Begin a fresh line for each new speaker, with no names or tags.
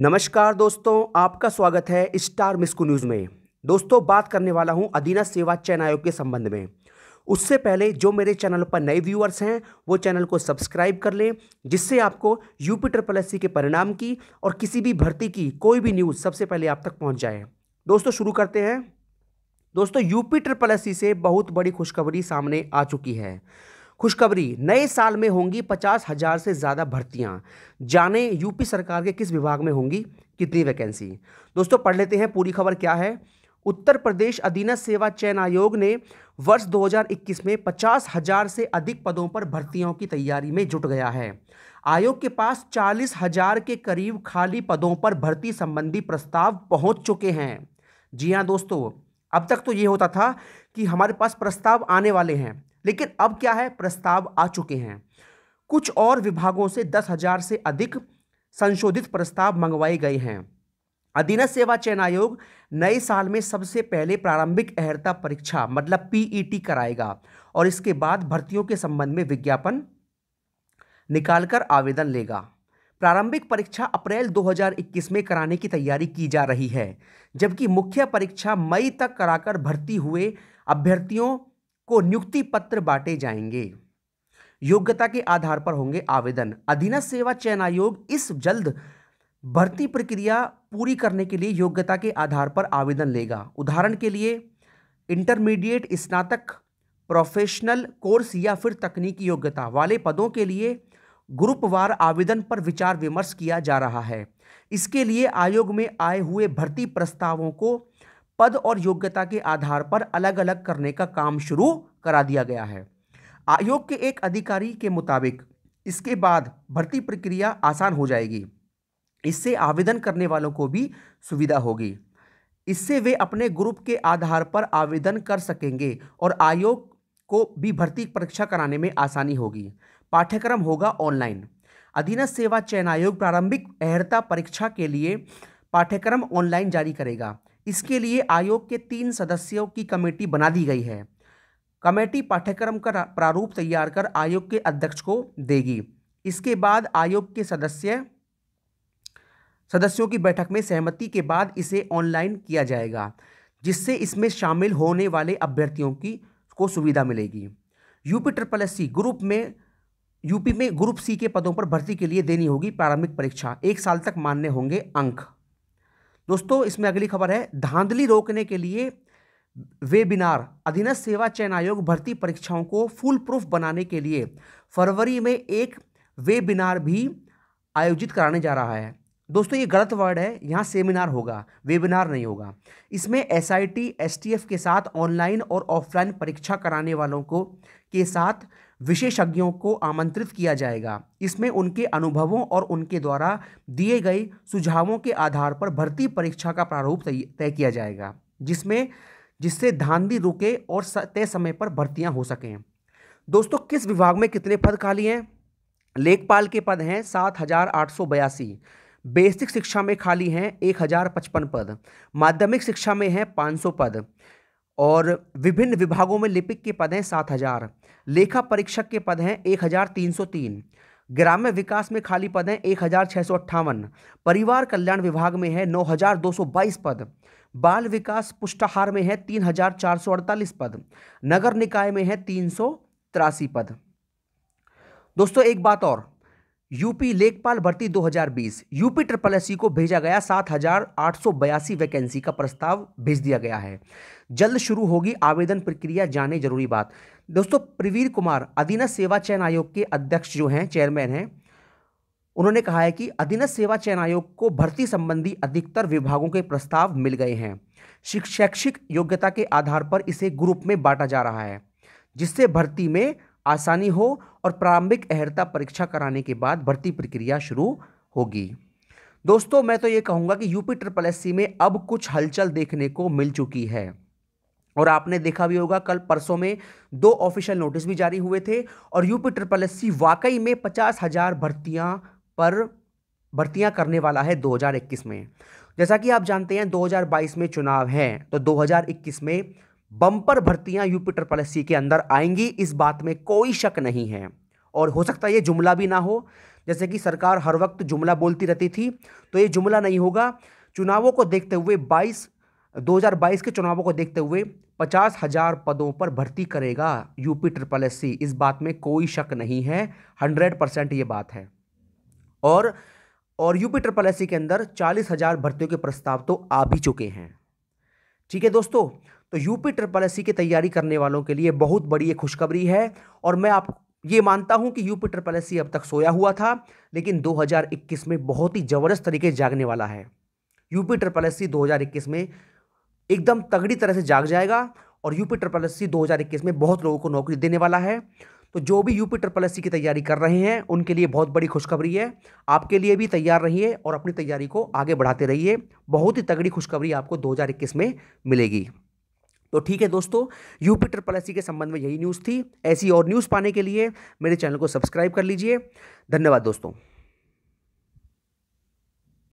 नमस्कार दोस्तों आपका स्वागत है स्टार मिस्को न्यूज़ में दोस्तों बात करने वाला हूं अधीना सेवा चयन आयोग के संबंध में उससे पहले जो मेरे चैनल पर नए व्यूअर्स हैं वो चैनल को सब्सक्राइब कर लें जिससे आपको यूपी ट्रिपल एस के परिणाम की और किसी भी भर्ती की कोई भी न्यूज़ सबसे पहले आप तक पहुँच जाए दोस्तों शुरू करते हैं दोस्तों यूपी ट्रिपल एस से बहुत बड़ी खुशखबरी सामने आ चुकी है खुशखबरी नए साल में होंगी पचास हज़ार से ज़्यादा भर्तियाँ जाने यूपी सरकार के किस विभाग में होंगी कितनी वैकेंसी दोस्तों पढ़ लेते हैं पूरी खबर क्या है उत्तर प्रदेश अधीन सेवा चयन आयोग ने वर्ष 2021 में पचास हजार से अधिक पदों पर भर्तियों की तैयारी में जुट गया है आयोग के पास चालीस हजार के करीब खाली पदों पर भर्ती संबंधी प्रस्ताव पहुंच चुके हैं जी हाँ दोस्तों अब तक तो ये होता था कि हमारे पास प्रस्ताव आने वाले हैं लेकिन अब क्या है प्रस्ताव आ चुके हैं कुछ और विभागों से दस हजार से अधिक संशोधित प्रस्ताव मंगवाए गए हैं अधीन सेवा चयन आयोग नए साल में सबसे पहले प्रारंभिक अहर्ता परीक्षा मतलब पीईटी कराएगा और इसके बाद भर्तियों के संबंध में विज्ञापन निकालकर आवेदन लेगा प्रारंभिक परीक्षा अप्रैल 2021 में कराने की तैयारी की जा रही है जबकि मुख्य परीक्षा मई तक कराकर भर्ती हुए अभ्यर्थियों को नियुक्ति पत्र बांटे जाएंगे योग्यता के आधार पर होंगे आवेदन अधीनस्थ सेवा चयन आयोग इस जल्द भर्ती प्रक्रिया पूरी करने के लिए योग्यता के आधार पर आवेदन लेगा उदाहरण के लिए इंटरमीडिएट स्नातक प्रोफेशनल कोर्स या फिर तकनीकी योग्यता वाले पदों के लिए ग्रुपवार आवेदन पर विचार विमर्श किया जा रहा है इसके लिए आयोग में आए हुए भर्ती प्रस्तावों को पद और योग्यता के आधार पर अलग अलग करने का काम शुरू करा दिया गया है आयोग के एक अधिकारी के मुताबिक इसके बाद भर्ती प्रक्रिया आसान हो जाएगी इससे आवेदन करने वालों को भी सुविधा होगी इससे वे अपने ग्रुप के आधार पर आवेदन कर सकेंगे और आयोग को भी भर्ती परीक्षा कराने में आसानी होगी पाठ्यक्रम होगा ऑनलाइन अधीनस्थ सेवा चयन आयोग प्रारंभिक अहर्ता परीक्षा के लिए पाठ्यक्रम ऑनलाइन जारी करेगा इसके लिए आयोग के तीन सदस्यों की कमेटी बना दी गई है कमेटी पाठ्यक्रम का प्रारूप तैयार कर आयोग के अध्यक्ष को देगी इसके बाद आयोग के सदस्य सदस्यों की बैठक में सहमति के बाद इसे ऑनलाइन किया जाएगा जिससे इसमें शामिल होने वाले अभ्यर्थियों की को सुविधा मिलेगी UP triple S C group में यूपी में ग्रुप सी के पदों पर भर्ती के लिए देनी होगी प्रारंभिक परीक्षा एक साल तक मान्य होंगे अंक दोस्तों इसमें अगली खबर है धांधली रोकने के लिए वेबिनार अधीनस्थ सेवा चयन आयोग भर्ती परीक्षाओं को फुल प्रूफ बनाने के लिए फरवरी में एक वेबिनार भी आयोजित कराने जा रहा है दोस्तों ये गलत वर्ड है यहाँ सेमिनार होगा वेबिनार नहीं होगा इसमें S I T S T F के साथ ऑनलाइन और ऑफलाइन परीक्षा कराने वालों को के साथ विशेषज्ञों को आमंत्रित किया जाएगा इसमें उनके अनुभवों और उनके द्वारा दिए गए सुझावों के आधार पर भर्ती परीक्षा का प्रारूप तय किया जाएगा जिसमें जिससे धांधली रुके और तय समय पर भर्तियां हो सकें दोस्तों किस विभाग में कितने पद खाली हैं लेखपाल के पद हैं सात हज़ार आठ सौ बयासी बेसिक शिक्षा में खाली हैं एक हज़ार पचपन पद माध्यमिक शिक्षा में हैं पाँच सौ पद और विभिन्न विभागों में लिपिक के पद हैं सात हज़ार लेखा परीक्षक के पद हैं एक हज़ार तीन सौ तीन ग्राम्य विकास में खाली पद हैं एक हज़ार छः सौ अट्ठावन परिवार कल्याण विभाग में है नौ हज़ार दो सौ बाईस पद बाल विकास पुष्टाहार में है तीन हज़ार चार सौ अड़तालीस पद नगर निकाय में है तीन सौ तिरासी पद दोस्तों एक बात और यूपी लेखपाल भर्ती 2020 यूपी ट्रिपल एस को भेजा गया सात वैकेंसी का प्रस्ताव भेज दिया गया है जल्द शुरू होगी आवेदन प्रक्रिया जाने जरूरी बात दोस्तों प्रवीर कुमार अधीन सेवा चयन आयोग के अध्यक्ष जो हैं चेयरमैन हैं उन्होंने कहा है कि अधीनस्थ सेवा चयन आयोग को भर्ती संबंधी अधिकतर विभागों के प्रस्ताव मिल गए हैं शैक्षिक योग्यता के आधार पर इसे ग्रुप में बांटा जा रहा है जिससे भर्ती में आसानी हो और प्रारंभिक अहर्ता परीक्षा कराने के बाद भर्ती प्रक्रिया शुरू होगी दोस्तों मैं तो ये कहूँगा कि यूपी ट्रिपल एस में अब कुछ हलचल देखने को मिल चुकी है और आपने देखा भी होगा कल परसों में दो ऑफिशियल नोटिस भी जारी हुए थे और यूपी ट्रिपल एस वाकई में पचास हज़ार भर्तियाँ पर भर्तियां करने वाला है 2021 में जैसा कि आप जानते हैं 2022 में चुनाव हैं तो 2021 में बम्पर भर्तियां यूपीटर पॉलिसी के अंदर आएंगी इस बात में कोई शक नहीं है और हो सकता है ये जुमला भी ना हो जैसे कि सरकार हर वक्त जुमला बोलती रहती थी तो ये जुमला नहीं होगा चुनावों को देखते हुए 22 2022 के चुनावों को देखते हुए पचास हजार पदों पर भर्ती करेगा यूपी ट्रिपल एस इस बात में कोई शक नहीं है हंड्रेड परसेंट ये बात है और और यूपी ट्रिपल एस के अंदर चालीस हजार भर्तियों के प्रस्ताव तो आ भी चुके हैं ठीक है दोस्तों तो यूपी ट्रिपल एस की तैयारी करने वालों के लिए बहुत बड़ी ये खुशखबरी है और मैं आप ये मानता हूं कि यूपी ट्रिपल एस अब तक सोया हुआ था लेकिन 2021 में बहुत ही ज़बरदस्त तरीके जागने वाला है यूपी ट्रिपल एस सी में एकदम तगड़ी तरह से जाग जाएगा और यूपी ट्रिपल एस सी में बहुत लोगों को नौकरी देने वाला है तो जो भी यूपी ट्रिपल एस की तैयारी कर रहे हैं उनके लिए बहुत बड़ी खुशखबरी है आपके लिए भी तैयार रहिए और अपनी तैयारी को आगे बढ़ाते रहिए बहुत ही तगड़ी खुशखबरी आपको 2021 में मिलेगी तो ठीक है दोस्तों यूपी ट्रिपल एस के संबंध में यही न्यूज़ थी ऐसी और न्यूज़ पाने के लिए मेरे चैनल को सब्सक्राइब कर लीजिए धन्यवाद दोस्तों